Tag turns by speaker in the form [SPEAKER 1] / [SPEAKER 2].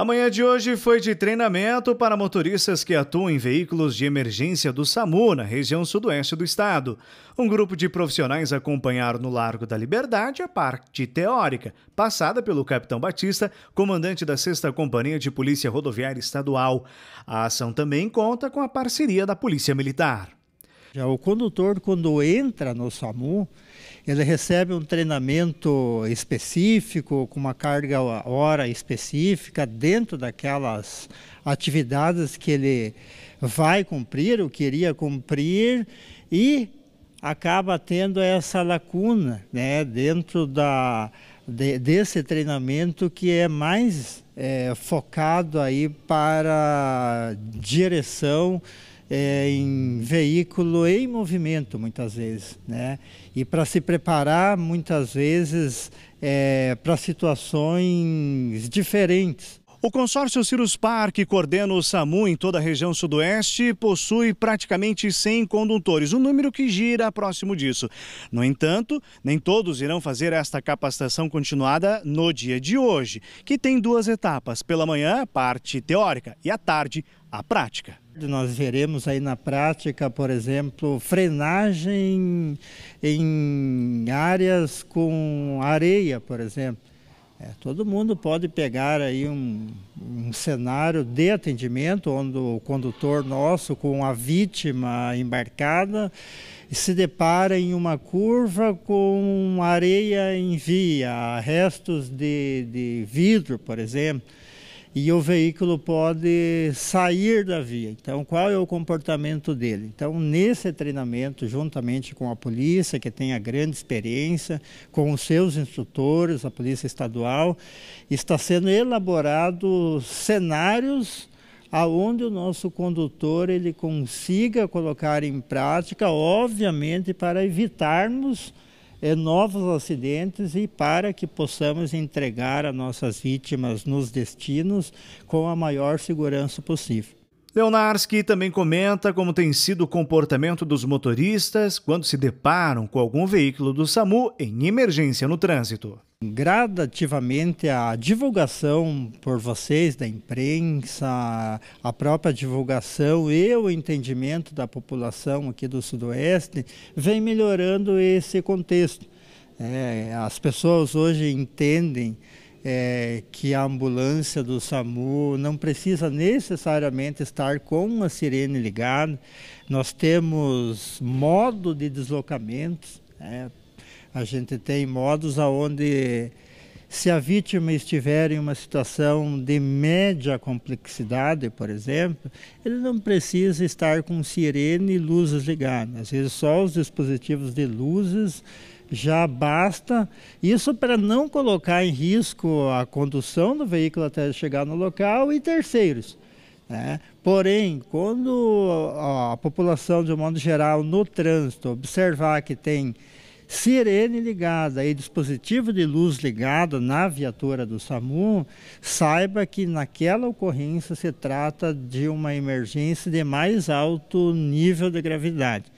[SPEAKER 1] A manhã de hoje foi de treinamento para motoristas que atuam em veículos de emergência do SAMU, na região sudoeste do estado. Um grupo de profissionais acompanharam no Largo da Liberdade a parte teórica, passada pelo capitão Batista, comandante da 6 Companhia de Polícia Rodoviária Estadual. A ação também conta com a parceria da Polícia Militar.
[SPEAKER 2] Já o condutor, quando entra no SAMU, ele recebe um treinamento específico, com uma carga hora específica, dentro daquelas atividades que ele vai cumprir ou queria cumprir, e acaba tendo essa lacuna né, dentro da, de, desse treinamento que é mais é, focado aí para direção é, em veículo em movimento, muitas vezes. Né? E para se preparar,
[SPEAKER 1] muitas vezes, é, para situações diferentes. O consórcio Cirus Park, que coordena o SAMU em toda a região sudoeste, possui praticamente 100 condutores, um número que gira próximo disso. No entanto, nem todos irão fazer esta capacitação continuada no dia de hoje, que tem duas etapas: pela manhã, a parte teórica, e à tarde, a prática. Nós veremos aí na
[SPEAKER 2] prática, por exemplo, frenagem em áreas com areia, por exemplo é, todo mundo pode pegar aí um, um, cenário de atendimento, onde o condutor nosso com a vítima embarcada se depara em uma curva com areia em via, restos de, de vidro, por exemplo e o veículo pode sair da via. Então, qual é o comportamento dele? Então, nesse treinamento, juntamente com a polícia, que tem a grande experiência, com os seus instrutores, a Polícia Estadual, está sendo elaborado cenários aonde o nosso condutor ele consiga colocar em prática, obviamente, para evitarmos é, novos acidentes e para que possamos entregar as nossas vítimas nos destinos
[SPEAKER 1] com a maior segurança possível. Leonarski também comenta como tem sido o comportamento dos motoristas quando se deparam com algum veículo do SAMU em emergência no trânsito gradativamente a divulgação por
[SPEAKER 2] vocês da imprensa, a própria divulgação e o entendimento da população aqui do Sudoeste vem melhorando esse contexto. É, as pessoas hoje entendem é, que a ambulância do SAMU não precisa necessariamente estar com a sirene ligada. Nós temos modo de deslocamentos. É, a gente tem modos aonde se a vítima estiver em uma situação de média complexidade, por exemplo, ele não precisa estar com sirene e luzes ligadas. Às vezes só os dispositivos de luzes já basta. Isso para não colocar em risco a condução do veículo até chegar no local e terceiros. Né? Porém, quando a população, de um modo geral, no trânsito, observar que tem sirene ligada e dispositivo de luz ligado na viatura do SAMU, saiba que naquela ocorrência se trata de uma emergência de mais alto nível de gravidade.